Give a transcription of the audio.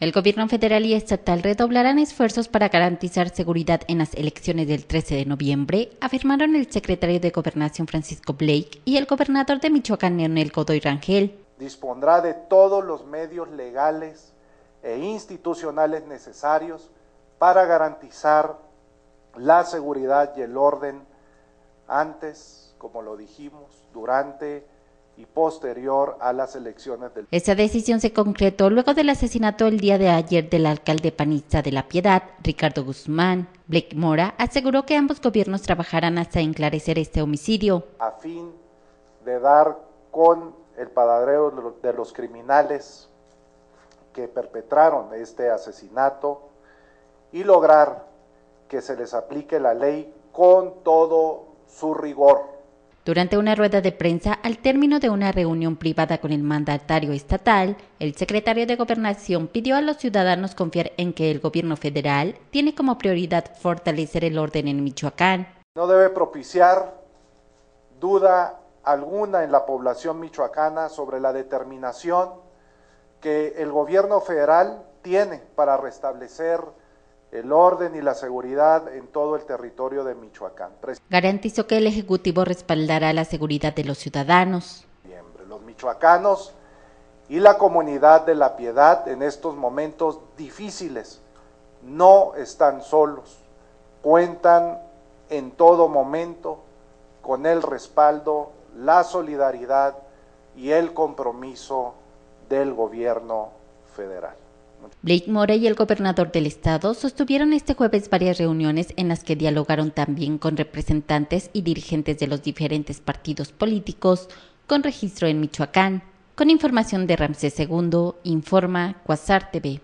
El gobierno federal y estatal redoblarán esfuerzos para garantizar seguridad en las elecciones del 13 de noviembre, afirmaron el secretario de Gobernación Francisco Blake y el gobernador de Michoacán Leonel Godoy Rangel. Dispondrá de todos los medios legales e institucionales necesarios para garantizar la seguridad y el orden antes, como lo dijimos, durante y posterior a las elecciones del... Esta decisión se concretó luego del asesinato el día de ayer del alcalde panista de La Piedad, Ricardo Guzmán. Blake Mora aseguró que ambos gobiernos trabajarán hasta enclarecer este homicidio. A fin de dar con el padadreo de los criminales que perpetraron este asesinato y lograr que se les aplique la ley con todo su rigor. Durante una rueda de prensa al término de una reunión privada con el mandatario estatal, el secretario de Gobernación pidió a los ciudadanos confiar en que el gobierno federal tiene como prioridad fortalecer el orden en Michoacán. No debe propiciar duda alguna en la población michoacana sobre la determinación que el gobierno federal tiene para restablecer el orden y la seguridad en todo el territorio de Michoacán. Garantizó que el Ejecutivo respaldará la seguridad de los ciudadanos. Los michoacanos y la comunidad de la piedad en estos momentos difíciles no están solos, cuentan en todo momento con el respaldo, la solidaridad y el compromiso del gobierno federal. Blake Morey, y el gobernador del estado sostuvieron este jueves varias reuniones en las que dialogaron también con representantes y dirigentes de los diferentes partidos políticos con registro en Michoacán, con información de Ramsés II, informa Quasar TV.